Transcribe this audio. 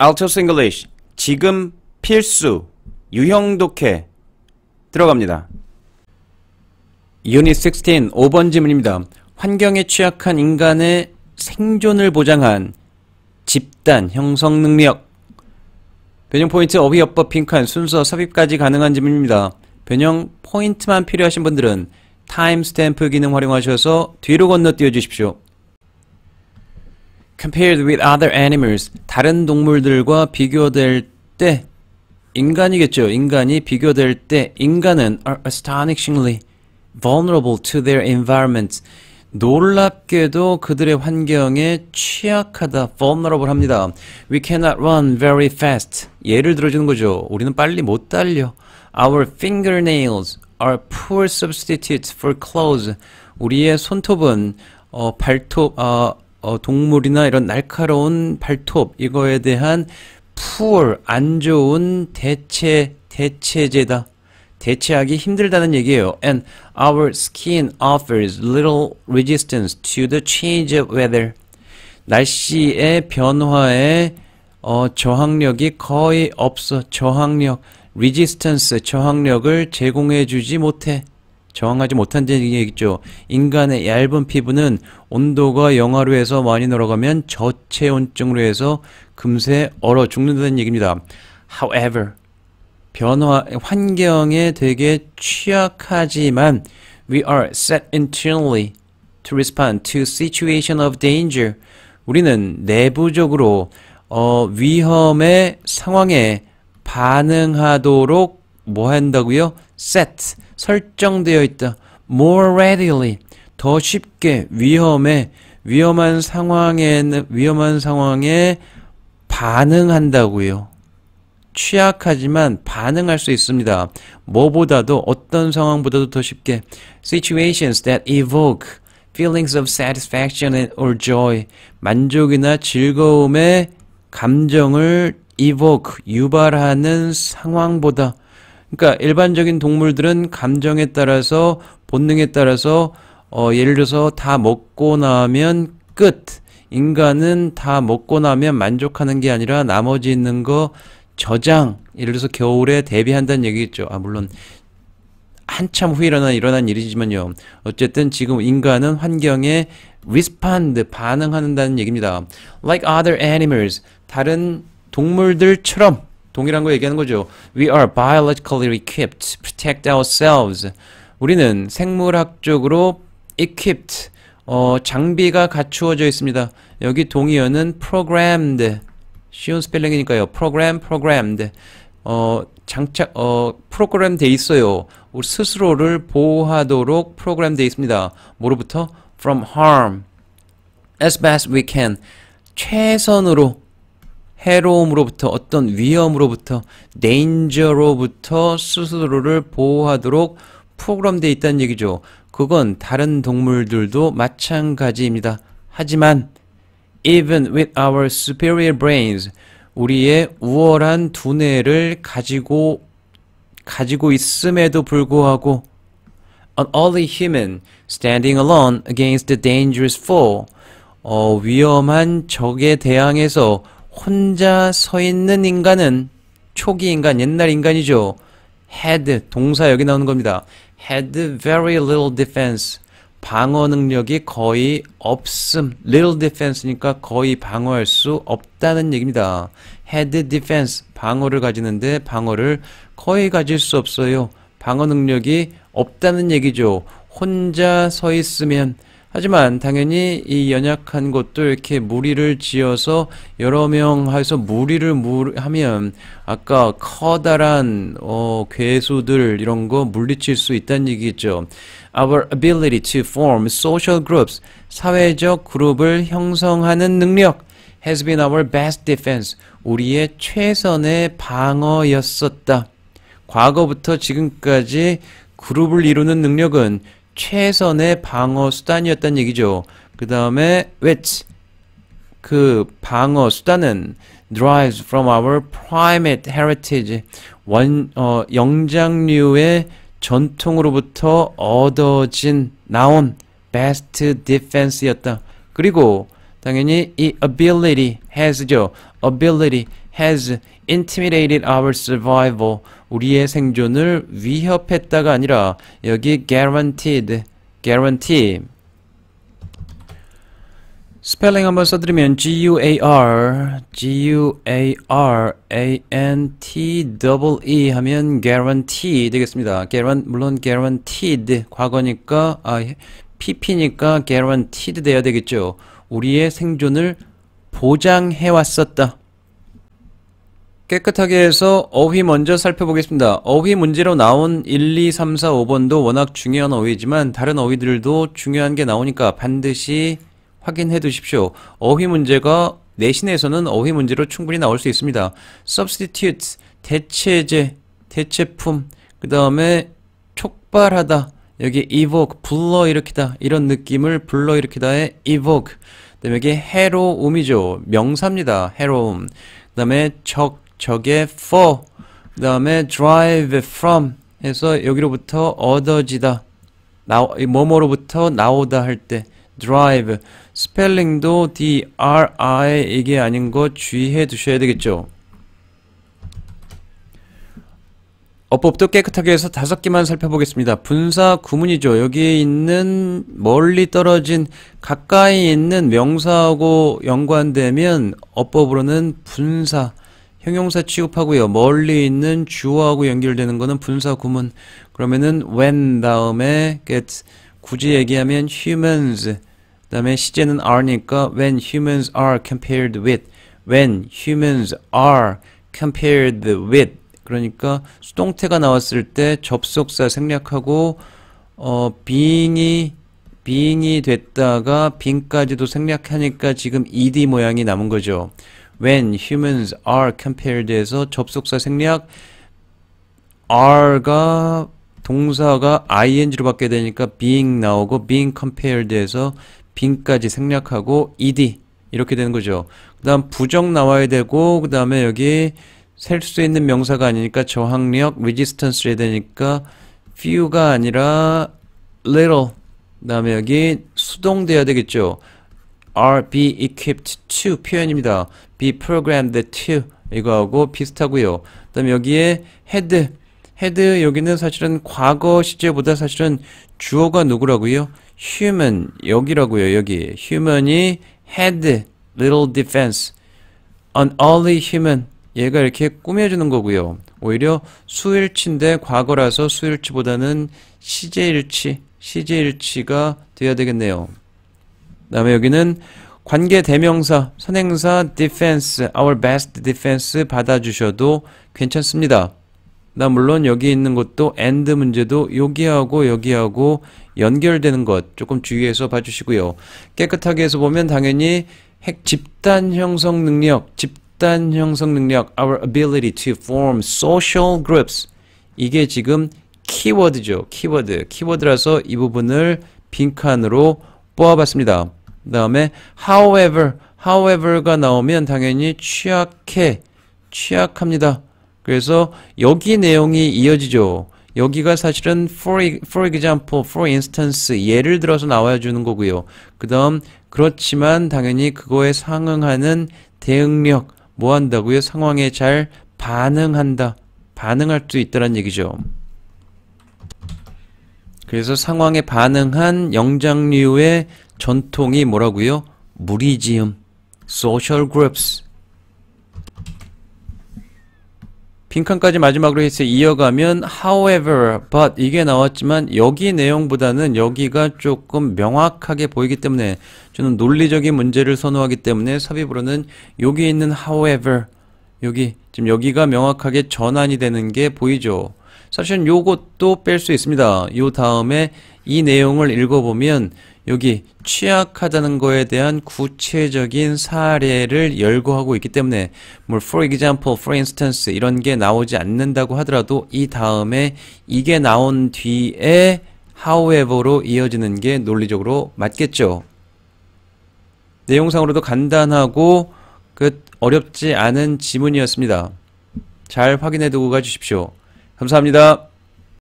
Altos English 지금 필수 유형 독해 들어갑니다. 유닛 16 5번 질문입니다. 환경에 취약한 인간의 생존을 보장한 집단 형성 능력 변형 포인트 어휘어법 빈칸 순서 삽입까지 가능한 질문입니다. 변형 포인트만 필요하신 분들은 타임스탬프 기능 활용하셔서 뒤로 건너뛰어 주십시오. compared with other animals 다른 동물들과 비교될 때 인간이겠죠. 인간이 비교될 때 인간은 are astonishingly vulnerable to their environment. 놀랍게도 그들의 환경에 취약하다, vulnerable 합니다. We cannot run very fast. 예를 들어주는 거죠. 우리는 빨리 못 달려. Our fingernails are poor substitutes for clothes. 우리의 손톱은 어, 발톱, 어, 어, 동물이나 이런 날카로운 발톱 이거에 대한 p o 안 좋은 대체 대체제다. 대체하기 힘들다는 얘기예요. And our skin offers little resistance to the change of weather. 날씨의 변화에 어, 저항력이 거의 없어. 저항력, resistance, 저항력을 제공해주지 못해. 저항하지 못한다는 얘기겠죠. 인간의 얇은 피부는 온도가 영하로 해서 많이 늘어가면 저체온증으로 해서 금세 얼어 죽는다는 얘기입니다. However, 변화 환경에 되게 취약하지만 we are set internally to respond to situation of danger. 우리는 내부적으로 어, 위험의 상황에 반응하도록 뭐 한다고요? set 설정되어 있다. more readily 더 쉽게 위험에 위험한 상황에 위험한 상황에 반응한다고요. 취약하지만 반응할 수 있습니다. 뭐보다도 어떤 상황보다도 더 쉽게 situations that evoke feelings of satisfaction or joy 만족이나 즐거움의 감정을 evoke 유발하는 상황보다 그러니까 일반적인 동물들은 감정에 따라서 본능에 따라서 어, 예를 들어서 다 먹고 나면 끝. 인간은 다 먹고 나면 만족하는 게 아니라 나머지 있는 거 저장. 예를 들어서 겨울에 대비한다는 얘기겠죠. 아 물론 한참 후에 일어난 일어난 일이지만요. 어쨌든 지금 인간은 환경에 respond 반응한다는 얘기입니다. Like other animals 다른 동물들처럼 동일한 거 얘기하는 거죠. We are biologically equipped to protect ourselves. 우리는 생물학적으로 equipped 어, 장비가 갖추어져 있습니다. 여기 동의어는 programmed 쉬운 스펠링이니까요. program programmed 어, 장착 어, 프로그램 돼 있어요. 우리 스스로를 보호하도록 프로그램 돼 있습니다. 뭐로부터? from harm as best we can 최선으로 해로움으로부터 어떤 위험으로부터 데인저로부터 스스로를 보호하도록 프로그램되 있다는 얘기죠. 그건 다른 동물들도 마찬가지입니다. 하지만 even with our superior brains 우리의 우월한 두뇌를 가지고 가지고 있음에도 불구하고 an only human standing alone against the dangerous foe 어, 위험한 적에 대항해서 혼자 서 있는 인간은 초기 인간, 옛날 인간이죠. had, 동사 여기 나오는 겁니다. had very little defense. 방어 능력이 거의 없음. little defense니까 거의 방어할 수 없다는 얘기입니다. had defense, 방어를 가지는데 방어를 거의 가질 수 없어요. 방어 능력이 없다는 얘기죠. 혼자 서 있으면 하지만 당연히 이 연약한 것도 이렇게 무리를 지어서 여러 명 해서 무리를 하면 아까 커다란 어, 괴수들 이런 거 물리칠 수 있다는 얘기죠. Our ability to form social groups, 사회적 그룹을 형성하는 능력 has been our best defense, 우리의 최선의 방어였었다. 과거부터 지금까지 그룹을 이루는 능력은 최선의 방어 수단이었단 얘기죠. 그 다음에 which 그 방어 수단은 derives from our primate heritage 원, 어, 영장류의 전통으로부터 얻어진 나온 best defense였다. 그리고 당연히 이 ability has죠. ability has intimidated our survival. 우리의 생존을 위협했다가 아니라 여기 guaranteed, guarantee. 스펠링 한번 써드리면 G-U-A-R, G-U-A-R-A-N-T-E-E 하면 guarantee 되겠습니다. guaran, 물론 guaranteed 과거니까 아, PP니까 guaranteed 되어야 되겠죠. 우리의 생존을 보장해왔었다. 깨끗하게 해서 어휘 먼저 살펴보겠습니다. 어휘 문제로 나온 1, 2, 3, 4, 5번도 워낙 중요한 어휘지만 다른 어휘들도 중요한 게 나오니까 반드시 확인해 두십시오. 어휘 문제가 내신에서는 어휘 문제로 충분히 나올 수 있습니다. substitute, 대체제, 대체품, 그 다음에 촉발하다, 여기 evoke, 불러일으키다 이런 느낌을 불러일으키다의 evoke 그 다음에 이게 해로움이죠. 명사입니다. 해로움 그 다음에 적, 저게 for 그 다음에 drive from 해서 여기로부터 얻어지다 나오, 뭐뭐로부터 나오다 할 때 drive 스펠링도 DRI 이게 아닌 거 주의해 두셔야 되겠죠 어법도 깨끗하게 해서 다섯 개만 살펴보겠습니다. 분사 구문이죠. 여기에 있는 멀리 떨어진 가까이 있는 명사하고 연관되면 어법으로는 분사 형용사 취급하고요. 멀리 있는 주어하고 연결되는 거는 분사 구문. 그러면은 when 다음에 g e t 굳이 얘기하면 humans 그다음에 시제는 are니까 when humans are compared with when humans are compared with 그러니까 수동태가 나왔을 때 접속사 생략하고 어 being이 being이 됐다가 being까지도 생략하니까 지금 ed 모양이 남은 거죠. when humans are compared에서 접속사 생략 are가 동사가 ing로 받게 되니까 being 나오고 being compared에서 being까지 생략하고 ed 이렇게 되는 거죠. 그 다음 부정 나와야 되고 그 다음에 여기 셀 수 있는 명사가 아니니까 저항력 resistance해야 되니까 few가 아니라 little 그 다음에 여기 수동돼야 되겠죠. are be equipped to 표현입니다. be programmed to 이거하고 비슷하고요. 그다음 여기에 had had 여기는 사실은 과거 시제보다 사실은 주어가 누구라고요? human 여기라고요. 여기 human이 had little defense an only human 얘가 이렇게 꾸며주는 거고요. 오히려 수일치인데 과거라서 수일치보다는 시제일치 시제일치가 돼야 되겠네요. 다음에 여기는 관계 대명사, 선행사, defense, our best defense 받아주셔도 괜찮습니다. 나 물론 여기 있는 것도 and 문제도 여기하고 여기하고 연결되는 것 조금 주의해서 봐주시고요. 깨끗하게 해서 보면 당연히 핵 집단 형성 능력, 집단 형성 능력, our ability to form social groups 이게 지금 키워드죠. 키워드. 키워드라서 이 부분을 빈칸으로 뽑아봤습니다. 그 다음에 however, however가 나오면 당연히 취약해, 취약합니다. 그래서 여기 내용이 이어지죠. 여기가 사실은 for, for example, for instance, 예를 들어서 나와 주는 거고요. 그 다음 그렇지만 당연히 그거에 상응하는 대응력, 뭐 한다고요? 상황에 잘 반응한다. 반응할 수 있다는 얘기죠. 그래서 상황에 반응한 영장류의 전통이 뭐라고요? 무리지음, 소셜 그 i 스 빈칸까지 마지막으로 해서 이어가면 however, but 이게 나왔지만 여기 내용보다는 여기가 조금 명확하게 보이기 때문에 저는 논리적인 문제를 선호하기 때문에 삽입으로는 여기 있는 however, 여기 지금 여기가 명확하게 전환이 되는 게 보이죠. 사실 요것도 뺄 수 있습니다. 요 다음에 이 내용을 읽어보면 여기 취약하다는 거에 대한 구체적인 사례를 열거하고 있기 때문에 뭐 for example, for instance 이런 게 나오지 않는다고 하더라도 이 다음에 이게 나온 뒤에 however로 이어지는 게 논리적으로 맞겠죠. 내용상으로도 간단하고 끝 어렵지 않은 지문이었습니다. 잘 확인해 두고 가주십시오. 감사합니다.